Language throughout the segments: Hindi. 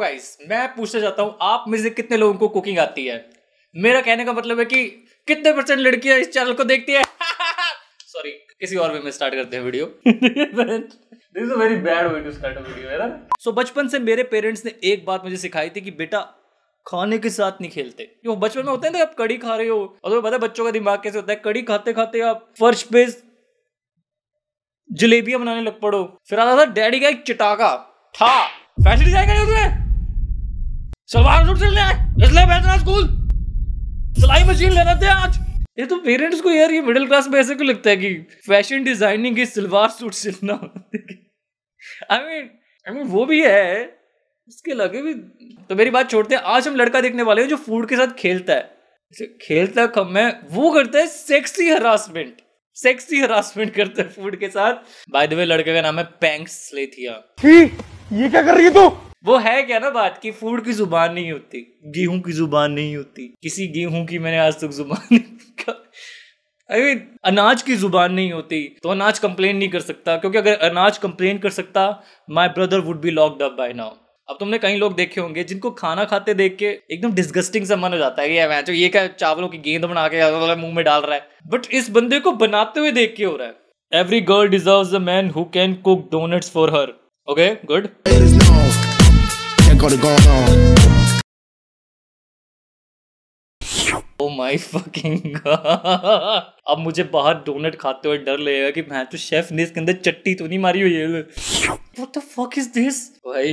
गाइस मैं पूछना चाहता हूँ आप में से कितने लोगों को कुकिंग आती है मेरा कहने का मतलब है कि कितने परसेंट लड़कियां इस चैनल को देखती है सॉरी किसी और वे में स्टार्ट करते हैं video this is very bad way to start a video है सो बचपन से मेरे पेरेंट्स ने एक बात मुझे सिखाई थी कि बेटा खाने के साथ नहीं खेलते क्यों बचपन में होते हैं ना आप कड़ी खा रहे हो और तुम्हें तो पता है बच्चों का दिमाग कैसे होता है कड़ी खाते खाते आप फर्श पे जलेबियां बनाने लग पड़ो फिर आता था डैडी का एक चिटाका था फैसिलिटी जाएगा नहीं तुम्हें सलवार सूट सिलने आए इसलिए रहा स्कूल सिलाई मशीन ले लेना थे आज ये तो पेरेंट्स को यार ये मिडिल क्लास में ऐसे क्यों लगता है कि फैशन डिजाइनिंग की सलवार सूट सिलना आई मीन आई मीन वो भी है इसके लगे भी तो मेरी बात छोड़ते हैं आज हम लड़का देखने वाले हैं जो फूड के साथ खेलता है खेलता कम है वो करता है सेक्सी हरासमेंट सेक्सी हरासमेंट करता है फूड के साथ बाय द वे लड़के का नाम है पैंक्स लेथिया ये क्या कर रही है तू तो? वो है क्या ना बात कि फूड की जुबान नहीं होती गेहूं की जुबान नहीं होती किसी गेहूं की मैंने आज तक जुबान आई मीन अनाज की जुबान नहीं होती तो अनाज कंप्लेन नहीं कर सकता क्योंकि अगर अनाज कंप्लेन कर सकता my brother would be locked up by now अब तुमने कई लोग देखे होंगे जिनको खाना खाते देख के एकदम डिस्गस्टिंग सा मन हो जाता है मैं तो ये क्या चावलों की गेंद बना के मुंह में डाल रहा है बट इस बंदे को बनाते हुए देख के हो रहा है every girl deserve a man who can cook donuts for her okay good got it going on. Oh my fucking god. अब मुझे बाहर डोनट खाते हुए डर लगेगा कि मैं तो शेफ ने इसके अंदर चट्टी तो नहीं मारी हुई है What the fuck is this? भाई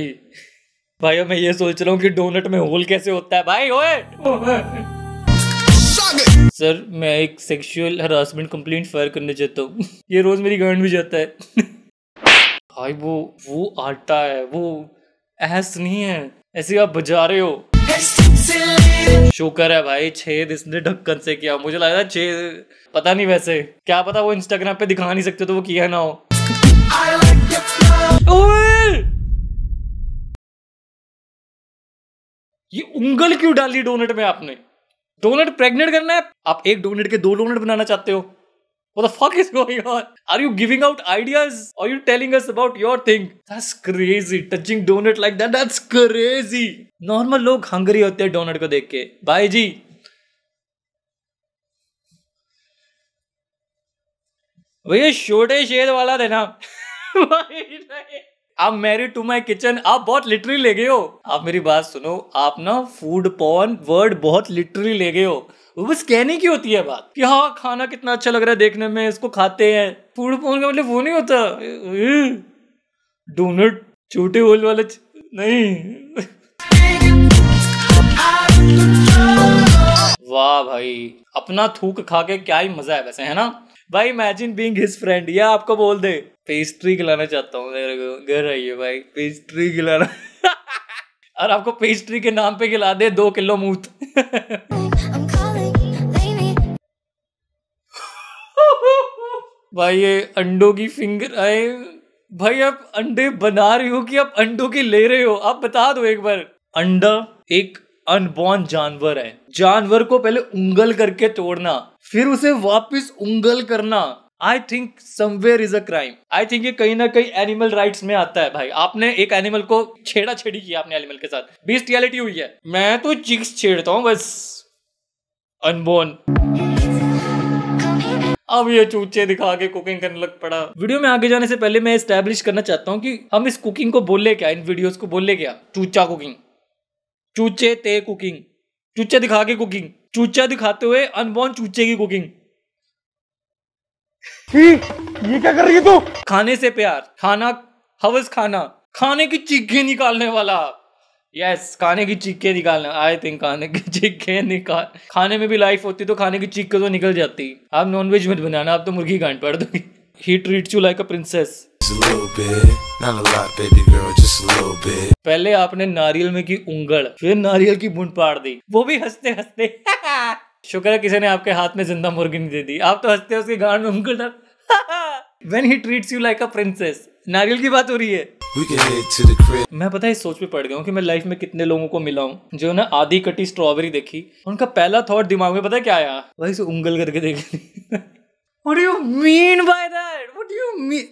भाई मैं ये सोच रहा हूँ कि डोनट में होल कैसे होता है भाई ओए सर मैं एक सेक्सुअल हरासमेंट कंप्लेंट फायर करने चाहता हूँ ये रोज मेरी गांड भी जाता है भाई वो वो आटा है वो एस नहीं है ऐसी आप बजा रहे हो शुक्र है भाई छेद इसने ढक्कन से किया मुझे लगा था छेद पता नहीं वैसे क्या पता वो इंस्टाग्राम पे दिखा नहीं सकते तो वो किया ना हो ये उंगल क्यों डाली डोनट में आपने डोनट प्रेग्नेंट करना है आप एक डोनट के दो डोनट बनाना चाहते हो What the fuck is going on? Are you giving out ideas? Are you telling us about your thing? That's crazy. Touching donut like that. That's crazy. Normal normal लोग हंगरी होते हैं डोनट को देख के भाई जी भैया छोटे शेर वाला देना आप मैरिड टू माई किचन आप बहुत लिटरी ले गए हो आप मेरी बात सुनो आप ना फूड पॉन वर्ड बहुत लिटरी ले गए हो वो बस कहने की होती है बात कि हाँ खाना कितना अच्छा लग रहा है देखने में इसको खाते हैं फूड फोन का मतलब वो नहीं होता डोनट छोटे होल वाले नहीं वाह भाई अपना थूक खा के क्या ही मजा है वैसे है ना भाई इमेजिन बींग हिज फ्रेंड या आपको बोल दे पेस्ट्री खिलाना चाहता हूँ मेरे को घर आइए भाई पेस्ट्री खिलाना और आपको पेस्ट्री के नाम पे खिला दे दो किलो मूत भाई ये अंडों की फिंगर आए भाई आप अंडे बना रहे हो कि आप अंडों के ले रहे हो आप बता दो एक बार अंडा एक अनबॉर्न जानवर है जानवर को पहले उंगल करके तोड़ना फिर उसे वापस उंगल करना I think somewhere is a crime I think ये कहीं ना कहीं एनिमल राइट्स में आता है भाई आपने एक एनिमल को छेड़ा छेड़ी किया आपने एनिमल के साथ बीस्टियलिटी हुई है मैं तो चिक्स छेड़ता हूँ बस अनबोर्न अब ये चूचे दिखा के कुकिंग करने लग पड़ा वीडियो में आगे जाने से पहले मैं स्टैब्लिश करना चाहता हूँ कि हम इस कुकिंग को बोले क्या इन वीडियोस को बोले क्या चूचा कुकिंग चूचे ते कुकिंग चूचे दिखा के कुकिंग चूचा दिखाते हुए अनबॉर्न चूचे की कुकिंग ये क्या कर रही है तू तो? खाने से प्यार खाना हवस खाना खाने की चीखे निकालने वाला यस खाने की चीखे निकालना आई थिंक खाने की चीखे निकाल खाने में भी लाइफ होती तो खाने की चीख तो निकल जाती आप वेज मत बनाना आप तो मुर्गी गांड पड़ दोगे he treat you like a princess पहले आपने नारियल में की उंगल फिर नारियल की बूंद पाड़ दी वो भी हंसते हंसते शुक्र है किसी ने आपके हाथ में जिंदा मुर्गी नहीं दे दी आप तो हंसते उसके गांड में उंगल डाल when he treats you like a princess नारियल की बात हो रही है मैं पता है इस सोच पे पड़ गया हूँ कि मैं लाइफ में कितने लोगों को मिला हूँ जो ना आधी कटी स्ट्रॉबेरी देखी उनका पहला थॉट दिमाग में पता है क्या आया भाई से उंगल करके देख ली What do you mean by that? What do you mean?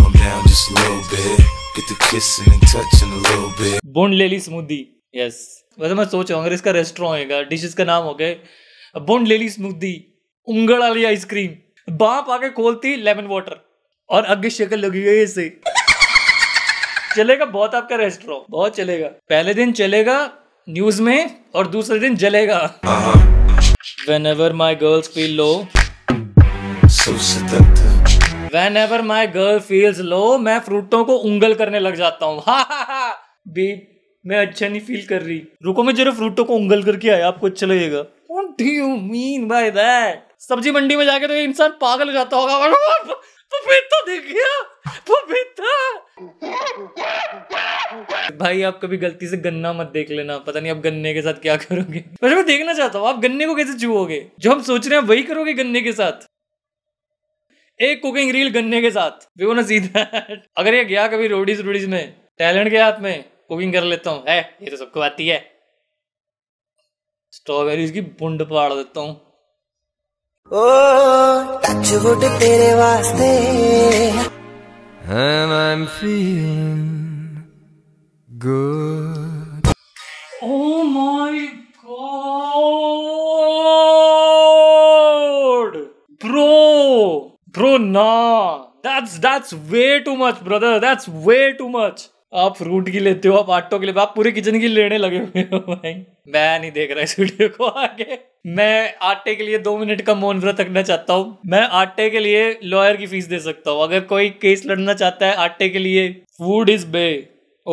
down just a little bit. Get the kissing and touching a little bit. Smoothie वैसे मैं सोच रहा हूँ इसका रेस्टोरेंट डिशेस का नाम हो गए बोन लेली स्मूदी उंगल वाली आइसक्रीम बाप आके खोलती लेमन वाटर और आगे शक्ल लगी हुई है इससे चलेगा बहुत आपका रेस्टोरेंट बहुत चलेगा पहले दिन चलेगा न्यूज में और दूसरे दिन जलेगा whenever my girl feel low whenever my girl feels low मैं फ्रूटों को उंगल करने लग जाता हूँ बी मैं अच्छा नहीं फील कर रही रुको मैं जरा फ्रूटों को उंगल करके आया आपको अच्छा लगेगा What do you mean by that? सब्जी मंडी में जाके तो इंसान पागल जाता होगा पपीता तो दिख गया पपीता भाई आप कभी गलती से गन्ना मत देख लेना पता नहीं आप गन्ने के साथ क्या करोगे वैसे मैं देखना चाहता हूँ आप गन्ने को कैसे छुओगे जो हम सोच रहे हैं वही करोगे गन्ने के साथ एक कुकिंग रील गन्ने के साथ वो ना सीधा अगर ये गया कभी रोडीज रोडीज में टैलेंट के हाथ में कुकिंग कर लेता हूँ है ये तो सबको आती है स्ट्रॉबेरीज की बुंड पाड़ देता हूँ ओ टचवुड तेरे वास्ते And I'm feeling good. Oh my god, bro, bro, nah, that's that's way too much, brother. That's way too much. आप फ्रूट की लेते हो आप आटो के लिए आप पूरे किचन की लेने लगे हुए हो भाई मैं नहीं देख रहा इस वीडियो को आगे मैं आटे के लिए दो मिनट का मौन व्रत रखना चाहता हूँ मैं आटे के लिए लॉयर की फीस दे सकता हूँ अगर कोई केस लड़ना चाहता है आटे के लिए फूड इज बे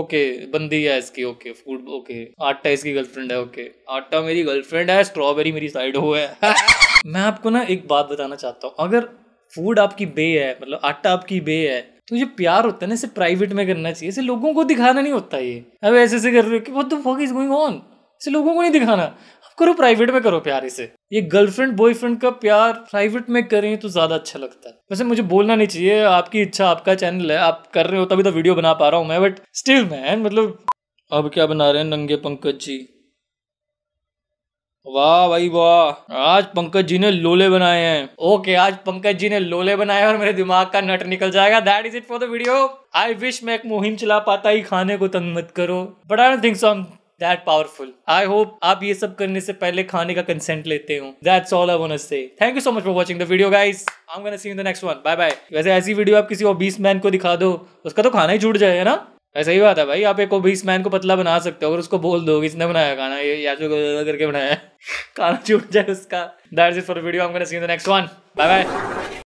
ओके बंदी है इसकी ओके फूड ओके आटा इसकी गर्लफ्रेंड है ओके आटा मेरी गर्लफ्रेंड है स्ट्रॉबेरी मेरी साइड हो है मैं आपको ना एक बात बताना चाहता हूँ अगर फूड आपकी बे है मतलब आटा आपकी बे है तो ये प्यार होता है ना इसे प्राइवेट में करना चाहिए इसे लोगों को दिखाना नहीं होता ये अब ऐसे ऐसे कर रहे हो कि बहुत फक इज गोइंग ऑन इसे लोगों को नहीं दिखाना आप करो प्राइवेट में करो प्यार इसे ये गर्लफ्रेंड बॉयफ्रेंड का प्यार प्राइवेट में करें तो ज़्यादा अच्छा लगता है वैसे मुझे बोलना नहीं चाहिए आपकी इच्छा आपका चैनल है आप कर रहे हो तभी तो वीडियो बना पा रहा हूँ मैं बट स्टिल मैन मतलब अब क्या बना रहे हैं नंगे पंकज जी वाह भाई वाह आज पंकज जी ने लोले बनाए हैं ओके आज पंकज जी ने लोले बनाए और मेरे दिमाग का नट निकल जाएगा that is it for the video I wish मैं एक मुहिम चला पाता ही खाने को तंग मत करो but I don't think so that powerful I hope आप ये सब करने से पहले खाने का कंसेंट लेते हो that's all I want say thank you so much for watching the video guys I am gonna see you in the next one bye bye वैसे ऐसी वीडियो आप किसी और बीस मैन को दिखा दो उसका तो खाना ही छूट जाएगा ना तो सही बात है भाई आप एक ओबीस मैन को पतला बना सकते हो अगर उसको बोल दो इसने बनाया खाना ये या जो करके बनाया खाना छूट जाए उसका that's it for video I am gonna see in the next one bye bye